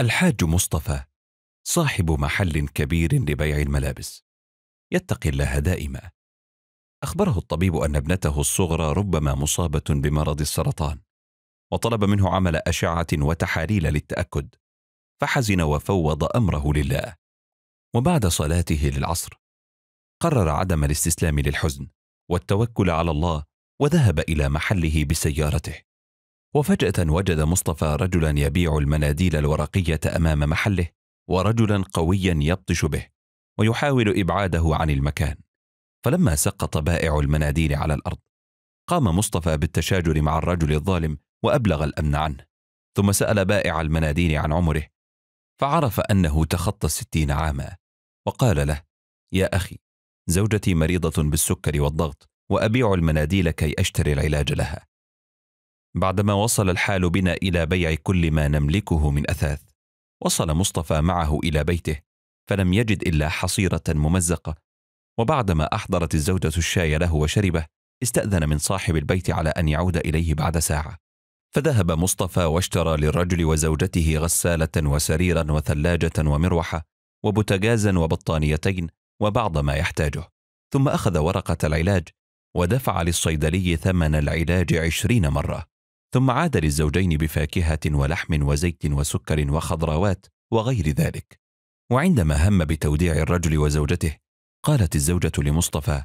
الحاج مصطفى صاحب محل كبير لبيع الملابس يتقي الله دائما اخبره الطبيب ان ابنته الصغرى ربما مصابه بمرض السرطان وطلب منه عمل اشعه وتحاليل للتاكد فحزن وفوض امره لله وبعد صلاته للعصر قرر عدم الاستسلام للحزن والتوكل على الله وذهب الى محله بسيارته وفجأة وجد مصطفى رجلا يبيع المناديل الورقية أمام محله ورجلا قويا يبطش به ويحاول إبعاده عن المكان فلما سقط بائع المناديل على الأرض قام مصطفى بالتشاجر مع الرجل الظالم وأبلغ الأمن عنه ثم سأل بائع المناديل عن عمره فعرف أنه تخطى الستين عاما وقال له يا أخي زوجتي مريضة بالسكر والضغط وأبيع المناديل كي أشتري العلاج لها بعدما وصل الحال بنا الى بيع كل ما نملكه من اثاث وصل مصطفى معه الى بيته فلم يجد الا حصيره ممزقه وبعدما احضرت الزوجه الشاي له وشربه استاذن من صاحب البيت على ان يعود اليه بعد ساعه فذهب مصطفى واشترى للرجل وزوجته غساله وسريرا وثلاجه ومروحه وبوتجازا وبطانيتين وبعض ما يحتاجه ثم اخذ ورقه العلاج ودفع للصيدلي ثمن العلاج عشرين مره ثم عاد للزوجين بفاكهه ولحم وزيت وسكر وخضروات وغير ذلك وعندما هم بتوديع الرجل وزوجته قالت الزوجه لمصطفى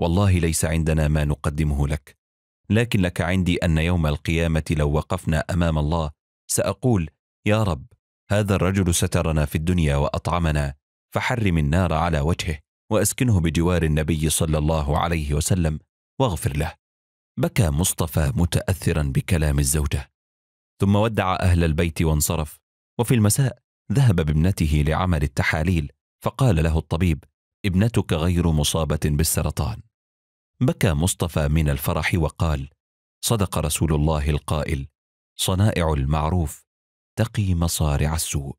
والله ليس عندنا ما نقدمه لك لكن لك عندي ان يوم القيامه لو وقفنا امام الله ساقول يا رب هذا الرجل سترنا في الدنيا واطعمنا فحرم النار على وجهه واسكنه بجوار النبي صلى الله عليه وسلم واغفر له بكى مصطفى متاثرا بكلام الزوجه ثم ودع اهل البيت وانصرف وفي المساء ذهب بابنته لعمل التحاليل فقال له الطبيب ابنتك غير مصابه بالسرطان بكى مصطفى من الفرح وقال صدق رسول الله القائل صنائع المعروف تقي مصارع السوء